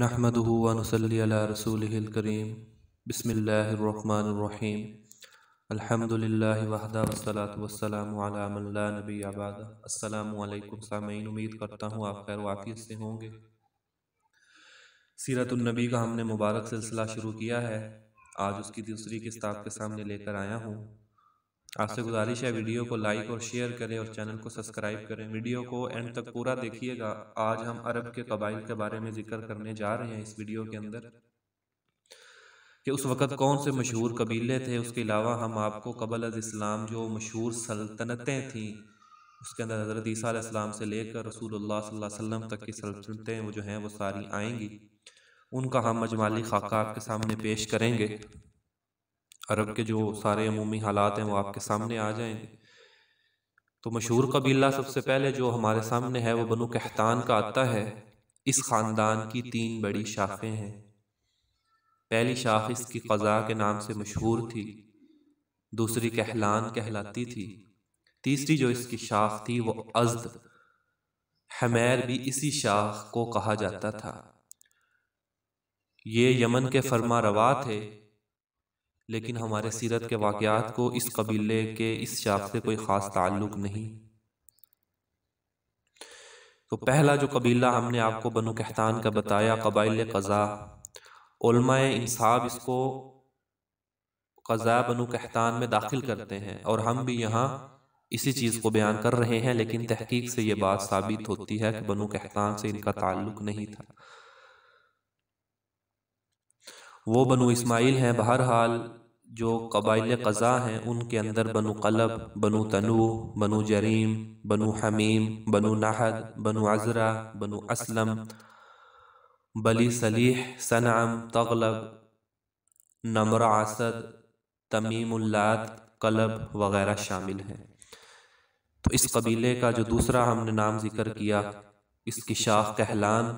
नहमदूनसली रसूल करीम बसमीम अल्हम्दुलिल्लाह वहदा वसलात वसलाम नबी आबाद अस्सलाम वालेकुम सामीन उम्मीद करता हूँ आप खैर वाफियत से होंगे सीरतुलनबी का हमने मुबारक सिलसिला शुरू किया है आज उसकी दूसरी किस्ताब के सामने लेकर आया हूँ आपसे गुजारिश है वीडियो को लाइक और शेयर करें और चैनल को सब्सक्राइब करें वीडियो को एंड तक पूरा देखिएगा आज हम अरब के कबाइल के बारे में जिक्र करने जा रहे हैं इस वीडियो के अंदर कि उस वक़्त कौन से मशहूर कबीले थे उसके अलावा हम आपको कबल अज इस्लाम जो मशहूर सल्तनतें थीं उसके अंदर हज़रत ईसीम से लेकर रसूलुल्लाह वसल्लम तक की सल्तनतें वो जो हैं वो सारी आएंगी उनका हम मजमाली खाका आपके सामने पेश करेंगे अरब के जो सारे अमूमी हालात हैं वो आपके सामने आ जाएंगे तो मशहूर कबीला सबसे पहले जो हमारे सामने है वो बनु कहतान का आता है इस ख़ानदान की तीन बड़ी शाखें हैं पहली शाख इसकी क़ज़ा के नाम से मशहूर थी दूसरी कहलान कहलाती थी तीसरी जो इसकी शाख थी वो अजद हमेर भी इसी शाख को कहा जाता था ये यमन के फरमा रवा थे लेकिन हमारे सीरत के वाक़ात को इस कबीले के इस शाख से कोई ख़ास ताल्लुक़ नहीं तो, तो पहला जो कबीला हमने आपको बनु कहतान का बताया कबाइल कज़ा इंसाब इसको कज़ा बनु कहतान में दाखिल करते हैं और हम भी यहाँ इसी चीज़ को बयान कर रहे हैं लेकिन तहकीक से ये बात साबित होती है कि बनु कहतान से इनका ताल्लुक नहीं था वो बनु इस्माइल हैं बहरहाल जो कबाइल कज़ा हैं उनके अंदर बनु कलब बनु तनु बनु जरीम बनु हमीम बनु नाहद बनु अजरा बनु असलम बली सलीह सनाम तगलब नमर असद तमीमुल्लात कलब वगैरह शामिल हैं तो इस कबीले का जो दूसरा हमने नाम जिक्र किया इसकी शाख कहलान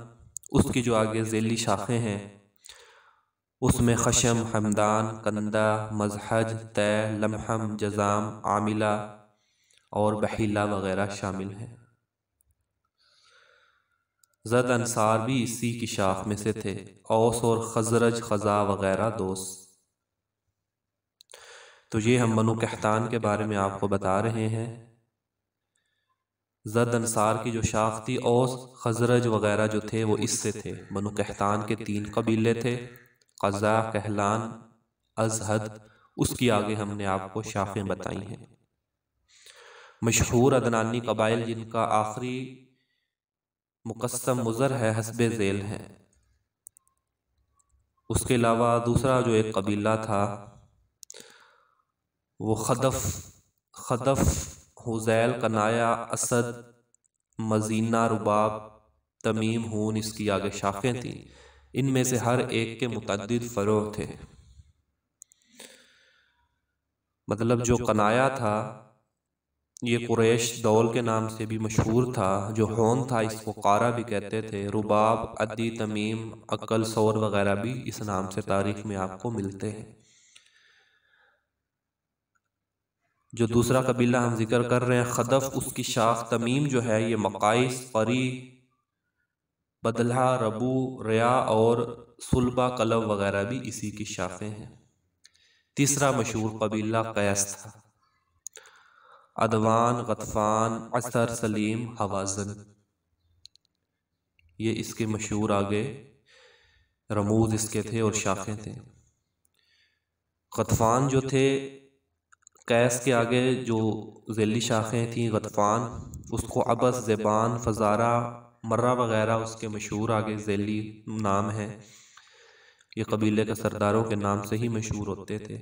उसकी जो आगे जेली शाखें हैं उसमें खशम हमदान कंदा मजहज तय लमहम जजाम आमिला और बहीला वगैरह शामिल हैं जद अंसार भी इसी की शाख में से थे औस और खजरज खजा वगैरह दोस्त तो ये हम मनु कहतान के बारे में आपको बता रहे हैं जद अंसार की जो शाख थी औस खजरज वगैरह जो थे वो इससे थे मनु कहतान के तीन कबीले थे क़ज़ा कहलान अजहद उसकी आगे हमने आपको शाखें बताई हैं मशहूर अदनानी कबाइल जिनका आखिरी मुकस्म मुज़र है हसब झेल है उसके अलावा दूसरा जो एक कबीला था वो खदफ खदफ हुजैल कनाया असद मजीना रुबाब तमीम हून इसकी आगे शाखें थी इनमें से हर एक के मुतद फ़रोह थे मतलब, मतलब जो कनाया था ये कुरेश दौल के नाम से भी मशहूर था जो होन था इसको कारा भी कहते थे रुबाब अदी तमीम अकल सौर वगैरह भी इस नाम से तारीख में आपको मिलते हैं जो दूसरा कबीला हम जिक्र कर रहे हैं खदफ उसकी शाख तमीम जो है ये मकाइस परी बदला रबू रया और सुलबा कलम वगैरह भी इसी की शाखें हैं तीसरा मशहूर कबीला कैस था अदवान गतफान असर सलीम हवाजन ये इसके मशहूर आगे रमूज इसके थे और शाखें थे गतफान जो थे कैस के आगे जो जैली शाखें थीं गतफान उसको अबस जबान फजारा मर्रा वगैरह उसके मशहूर आगे जैली नाम हैं ये कबीले के सरदारों के नाम से ही मशहूर होते थे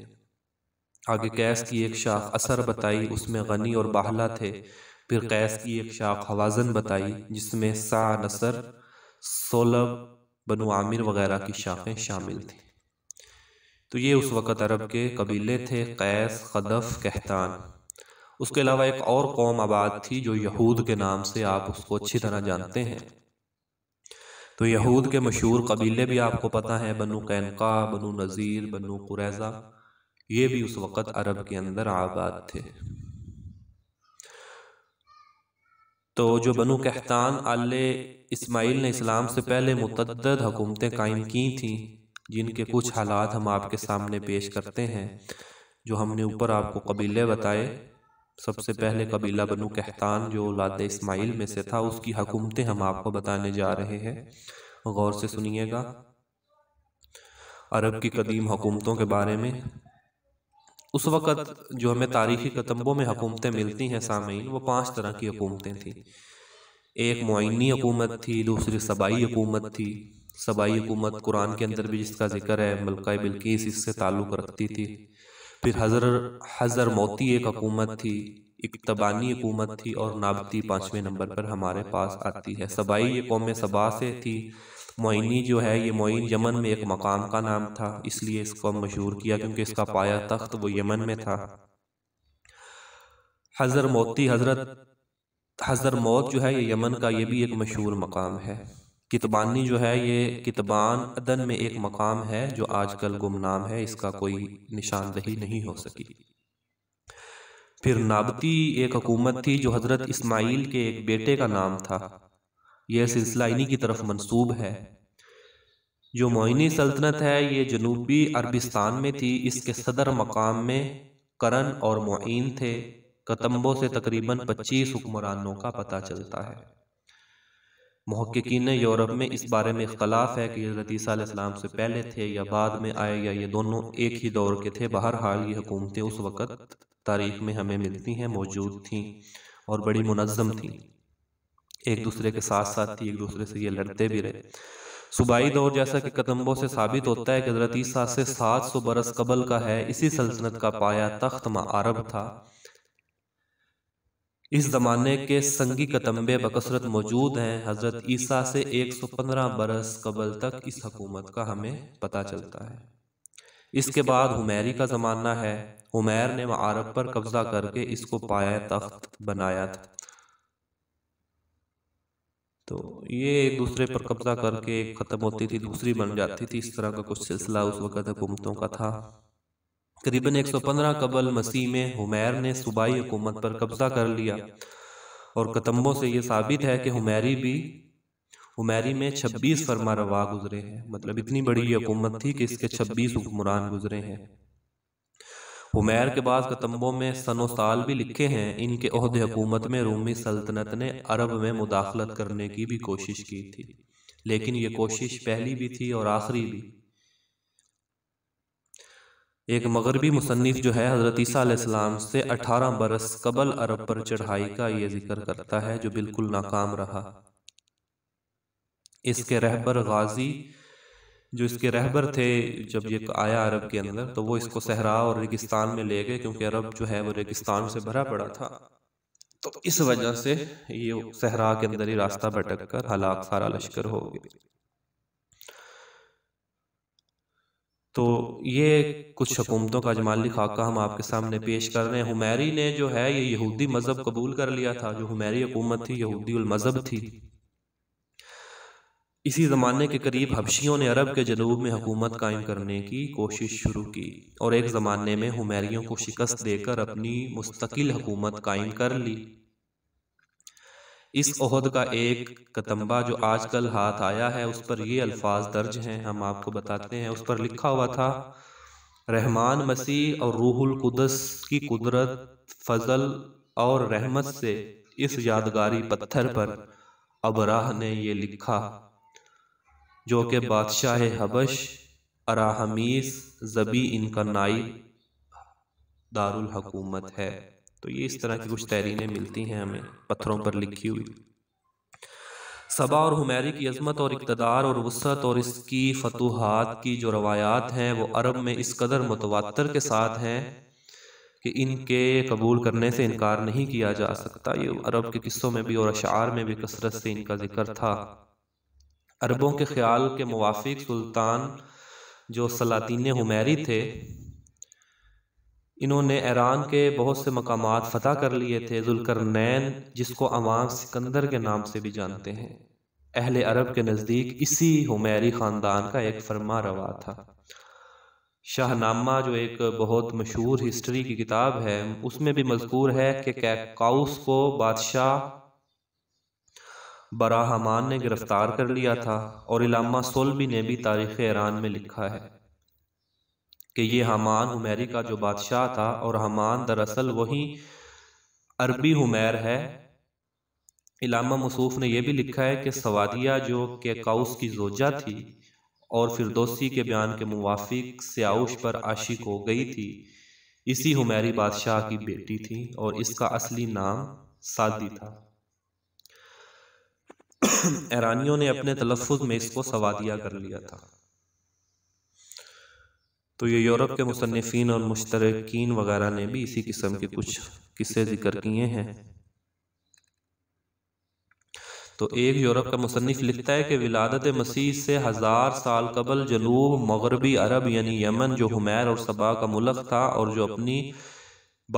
आगे कैस की एक शाख असर बताई उसमें गनी और बाहला थे फिर कैस की एक शाख हवाजन बताई जिसमें सा नसर सोलब बनु आमिर वगैरह की शाखें शामिल थी तो ये उस वक़्त अरब के कबीले थे कैस खदफ कहतान उसके अलावा एक और कौम आबाद थी जो यहूद के नाम से आप उसको अच्छी तरह जानते हैं तो यहूद के मशहूर कबीले भी आपको पता है बनु कैनका बनु नज़ीर बनु कुरैज़ा ये भी उस वक़्त अरब के अंदर आबाद थे तो जो बनु कहतान आले इस्माइल ने इस्लाम से पहले मतद हुकूमतें कायम की थीं जिनके कुछ हालात हम आपके सामने पेश करते हैं जो हमने ऊपर आपको कबीले बताए सबसे पहले कबीला बनु कहतान जो औलाद इस्माइल में से था उसकी हकूमतें हम आपको बताने जा रहे हैं गौर से सुनिएगा अरब की कदीम हुकूमतों के बारे में उस वक़्त जो हमें तारीखी कतंबों में हुकूमतें मिलती हैं सामीन वो पांच तरह की हुकूमतें थीं एक मुआनी हुकूमत थी दूसरी सबाई हुकूमत थी सबाई हुकूमत कुरान के अंदर भी जिसका जिक्र है मलका बिल्किस इससे ताल्लुक़ रखती थी फिर हज़र हज़र मोती एक हकूमत थी इकतबानी हकूमत थी और नाबती पाँचवें नंबर पर हमारे पास आती है सबाई ये कौम सबा से थी मोइनी जो है ये मोइन यमन में एक मकाम का नाम था इसलिए इसको मशहूर किया क्योंकि इसका पाया तख्त वो यमन में था हज़र मोती हज़रत हज़र मौत जो है ये यमन का ये भी एक मशहूर मकाम है कितबानी जो है ये कितबान अदन में एक मकाम है जो आजकल गुमनाम है इसका कोई निशानदही नहीं हो सकी फिर नाबती एक हकूमत थी जो हज़रत इस्माइल के एक बेटे का नाम था यह सिलसिला इन्हीं की तरफ मंसूब है जो मोइनी सल्तनत है ये जनूबी अरबिस्तान में थी इसके सदर मकाम में करन और मोइन थे कतंबों से तकरीबन 25 हुक्मरानों का पता चलता है महक्कीन यूरोप में इस बारे में इख्तलाफ है कि हजरत से पहले थे या बाद में आए या ये दोनों एक ही दौर के थे बहरहाल ये हुकूमतें उस वक़्त तारीख में हमें मिलती हैं मौजूद थीं और बड़ी मुनज़म थीं एक दूसरे के साथ साथ थी एक दूसरे से ये लड़ते भी रहे सूबाई दौर जैसा कि कदम्बों से साबित होता है कि हजरत ईसा से सात सौ बरस कबल का है इसी सल्तनत का पाया तख्त मरब था इस ज़माने के संगी कतंबे बकसरत मौजूद हैं हज़रत ईसा से 115 बरस कबल तक इस हकूमत का हमें पता चलता है इसके बाद हुमैरी का ज़माना है हुमैर ने मारब पर कब्ज़ा करके इसको पाया तख्त बनाया था तो ये एक दूसरे पर कब्जा करके ख़त्म होती थी दूसरी बन जाती थी इस तरह का कुछ सिलसिला उस वक़्त हुकूमतों का था करीबन 115 कबल मसीह में हुमैर ने सूबाई हुकूमत पर कब्जा कर लिया और कतंबों से यह साबित है कि हुमैरी भी हुमैरी में 26 फरमा रवा गुजरे हैं मतलब इतनी बड़ी हुकूमत थी कि इसके 26 हुक्मरान गुजरे हैं हुमैर के बाद कतंबों में सनो साल भी लिखे हैं इनके अहद हुकूमत में रोमी सल्तनत ने अरब में मुदाखलत करने की भी कोशिश की थी लेकिन ये कोशिश पहली भी थी और आखिरी भी एक मगरबी मुसनफ़ जो है हज़रत ईसीम से अठारह बरस कबल अरब पर चढ़ाई का ये जिक्र करता है जो बिल्कुल नाकाम रहा इसके रहबर गाजी जो इसके रहबर थे जब ये आया अरब के अंदर तो वो इसको सहरा और रेगिस्तान में ले गए क्योंकि अरब जो है वो रेगिस्तान से भरा पड़ा था तो इस वजह से ये सहरा के अंदर ही रास्ता भटक कर हलाक सारा लश्कर हो गया तो ये कुछ हुकूमतों का जमाली खाका हम आपके सामने पेश कर रहे हैं हुमैरी ने जो है ये यहूदी मज़हब कबूल कर लिया था जो हुमैरी हुकूमत थी यहूदी मज़हब थी इसी ज़माने के करीब हबशियों ने अरब के जनूब में हुकूमत कायम करने की कोशिश शुरू की और एक ज़माने में हुमैरियों को शिकस्त देकर अपनी मुस्तकिल हुकूमत कायम कर ली इस अहद का एक कतंबा जो आजकल हाथ आया है उस पर ये अल्फाज दर्ज हैं हम आपको बताते हैं उस पर लिखा हुआ था रहमान मसीह और रूहुल कुदस की कुदरत फजल और रहमत से इस यादगारी पत्थर पर अबराह ने ये लिखा जो कि बादशाह हबश अराहमीस जबी इनका नाई दारुल हकूमत है तो ये इस तरह की कुछ तहरीरें मिलती हैं हमें पत्थरों पर लिखी हुई सबा और हमेरी की अजमत और इकतदार और वसत और इसकी फतूहत की जो रवायात हैं वो अरब में इस कदर मतवातर के साथ हैं कि इनके कबूल करने से इनकार नहीं किया जा सकता ये अरब के किस्सों में भी और अशार में भी कसरत से इनका जिक्र था अरबों के ख्याल के मुवाफिक सुल्तान जो सलातीन हुमैरी थे इन्होंने ईरान के बहुत से मकाम फ़तह कर लिए थे जुलकरनैन जिसको अवाम सिकंदर के नाम से भी जानते हैं अहल अरब के नज़दीक इसी हुमैरी ख़ानदान का एक फरमा रवा था शाहनामा जो एक बहुत मशहूर हिस्ट्री की किताब है उसमें भी मजकूर है कि कैकाउस को बादशाह बराहमान ने गिरफ़्तार कर लिया था और इलामा सोलबी ने भी तारीख़ ईरान में लिखा है कि ये हमान हुमैरी का जो बादशाह था और हमान दरअसल वही अरबी हुमैर है इलामा मसूफ ने यह भी लिखा है कि सवादिया जो के काउस की जोजा थी और फिरदोसी के बयान के मुवाफिक स्याउश पर आशिक हो गई थी इसी हुमैरी बादशाह की बेटी थी और इसका असली नाम सादी था ईरानियों ने अपने तलफ़ में इसको सवादिया कर लिया था तो ये यूरोप के मुसनफिन और मुश्तरकिन वगैरह ने भी इसी किस्म के कुछ किस्से जिक्र किए हैं तो एक यूरोप का मुसनफ़ लिखता है कि विलादत मसीह से हज़ार साल कबल जनूब मगरबी अरब यानी यमन जो हुमैर और सबा का मुल्क था और जो अपनी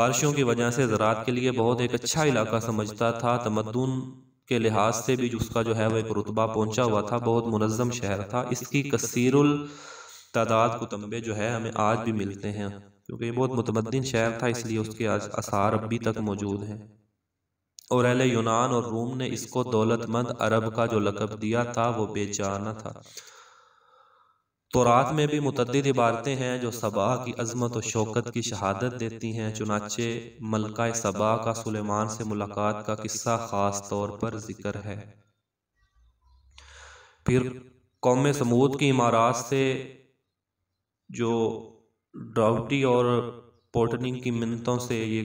बारिशों की वजह से ज़रात के लिए बहुत एक अच्छा इलाका समझता था तमदन के लिहाज से भी उसका जो है वह एक रुतबा पहुंचा हुआ था बहुत मुनज़म शहर था इसकी कसीरुल तादाद कुतुम्बे जो है हमें आज भी मिलते हैं क्योंकि ये बहुत मुतमदिन शहर था इसलिए उसके आज आसार अभी तक मौजूद हैं और अहल यूनान और रूम ने इसको दौलतमंद अरब का जो लकब दिया था वो बेचाना था तो रात में भी मुतद इबारतें हैं जो सबा की अजमत और शौकत की शहादत देती हैं चुनाचे मलका सबा का सुलेमान से मुलाकात का किस्सा ख़ास तौर पर जिक्र है फिर कौम समूद की इमारत से जो ड्राउटी और पोर्टनिंग की मिन्नतों से ये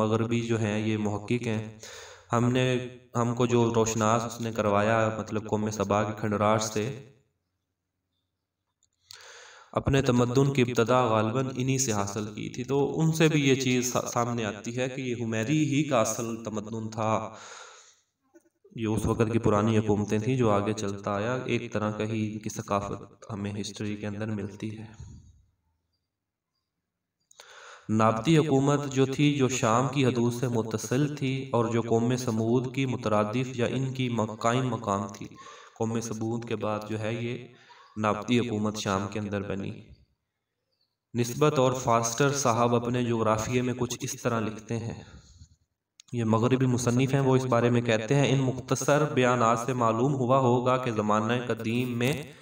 मगरबी जो हैं ये महक्क हैं हमने हमको जो रोशनास उसने करवाया मतलब कौम सबा के खंडराज से अपने तमदन की इब्तदा गालबन इन्हीं से हासिल की थी तो उनसे भी ये चीज़ सामने आती है कि ये हुमैरी ही का असल तमदन था ये उस वक़्त की पुरानी हुकूमतें थी जो आगे चलता आया एक तरह का ही इनकी सकाफत हमें हिस्ट्री के अंदर मिलती है नाबती हुकूमत जो थी जो शाम की हदूद से मुतसिल थी और जो कौम समूद की मुतरदफ या इनकी मकायम मकाम थी कौम सबूत के बाद जो है ये नाबती हुकूमत शाम के अंदर बनी नस्बत और फास्टर साहब अपने जोग्राफिए में कुछ इस तरह लिखते हैं ये मगरबी मुसनफ़ हैं वो इस बारे में कहते हैं इन मुख्तसर बयान से मालूम हुआ होगा कि ज़माना कदीम में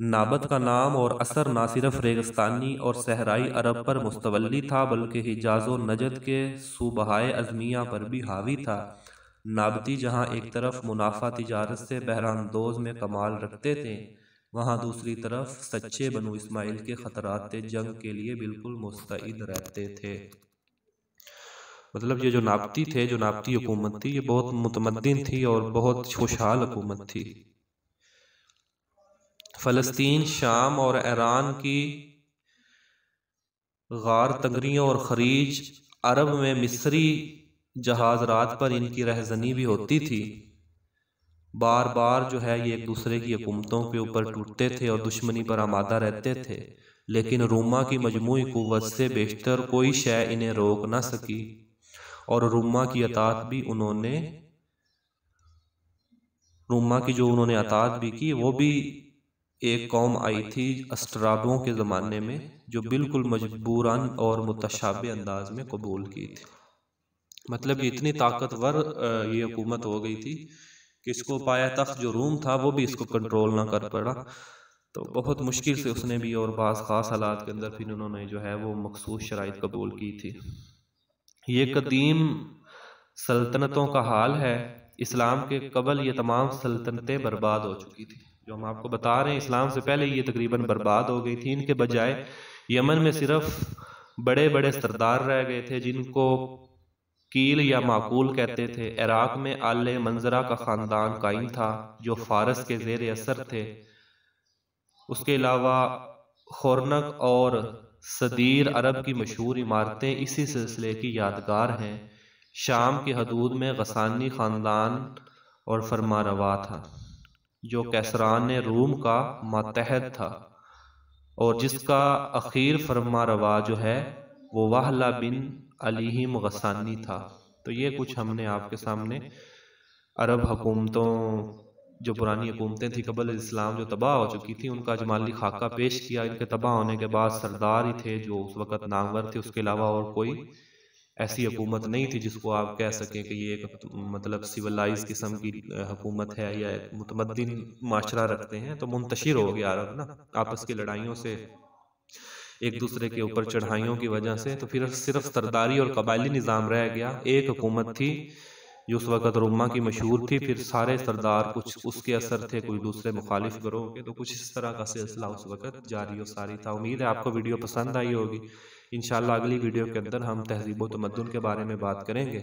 नाबत का नाम और असर ना सिर्फ रेगिस्तानी और सहराई अरब पर मुस्तवली था बल्कि हिजाज व नजद के सूबहाए अजमिया पर भी हावी था नाबती जहाँ एक तरफ मुनाफा तजारत से बहरानदोज में कमाल रखते थे वहाँ दूसरी तरफ सच्चे बनु इस्माइल के ख़तरात जंग के लिए बिल्कुल मुस्तैद रहते थे मतलब ये जो नाबती थे जो नाबती हुकूमत थी ये बहुत मुतमदन थी और बहुत खुशहाल हुकूमत थी फ़लस्तीन शाम और ईरान की गार तंगरियों और खरीज अरब में मिस्री जहाज रात पर इनकी रहजनी भी होती थी बार बार जो है ये एक दूसरे की हुकूमतों के ऊपर टूटते थे और दुश्मनी पर आमादा रहते थे लेकिन रोमा की मजमू कुत से बेशतर कोई शय इन्हें रोक ना सकी और रोमा की अतात भी उन्होंने रोमा की जो उन्होंने अतात भी की वो भी एक कौम आई थी अस्ट्राबों के ज़माने में जो बिल्कुल मजबूरन और मुतशाब अंदाज में कबूल की थी मतलब इतनी ताकतवर ये हुकूमत हो गई थी कि इसको पाया तख्त जो रूम था वो भी इसको कंट्रोल ना कर पड़ा तो बहुत मुश्किल से उसने भी और बास ख़ास हालात के अंदर फिर उन्होंने जो है वो मखसूस शराइ कबूल की थी ये कदीम सल्तनतों का हाल है इस्लाम के कबल ये तमाम सल्तनतें बर्बाद हो चुकी थी जो हम आपको बता रहे हैं इस्लाम से पहले ये तकरीबन बर्बाद हो गई थी इनके बजाय यमन में सिर्फ बड़े बड़े सरदार रह गए थे जिनको कील या माकूल कहते थे इराक में आल मंजरा का ख़ानदान कायम था जो फारस के जेर असर थे उसके अलावा खोरनक और सदीर अरब की मशहूर इमारतें इसी सिलसिले की यादगार हैं शाम की हदूद में गसानी ख़ानदान और फरमानवा था जो कैसरान रूम का मातहत था और जिसका अखीर फरमा रवा जो है वो वाहला बिन अली मगसानी था तो, तो ये कुछ हमने आपके सामने अरब हकूमतों जो पुरानी हुकूमतें थी कबल इस्लाम जो तबाह हो चुकी थी उनका जमाली खाका पेश किया इनके तबाह होने के बाद सरदार ही थे जो उस वक़्त नामवर थे उसके अलावा और कोई ऐसी हुकूमत नहीं थी जिसको आप कह सकें कि ये एक मतलब, मतलब सिविलाइज किस्म की हुकूमत है या मुतमदिन माशरा रखते हैं तो मुंतशिर हो गया अरब ना आपस की लड़ाइयों से एक दूसरे के ऊपर चढ़ाइयों की वजह से तो, तो फिर सिर्फ सरदारी और कबायली निज़ाम रह गया एक हुकूमत थी जो उस वक़्त रोमा की मशहूर थी फिर सारे सरदार कुछ उसके असर थे कोई दूसरे मुखालिफ ग्रोह के तो कुछ इस तरह का सिलसिला उस वक़्त जारी और सारी था उम्मीद है आपको वीडियो पसंद आई होगी इन अगली वीडियो के अंदर हम तहजीब तमदन के बारे में बात करेंगे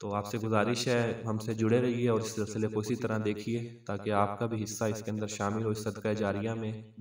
तो आपसे गुजारिश है हमसे जुड़े रहिए और इस सिलसिले को इसी तरह देखिए ताकि आपका भी हिस्सा इसके अंदर शामिल हो इस सदका जारिया में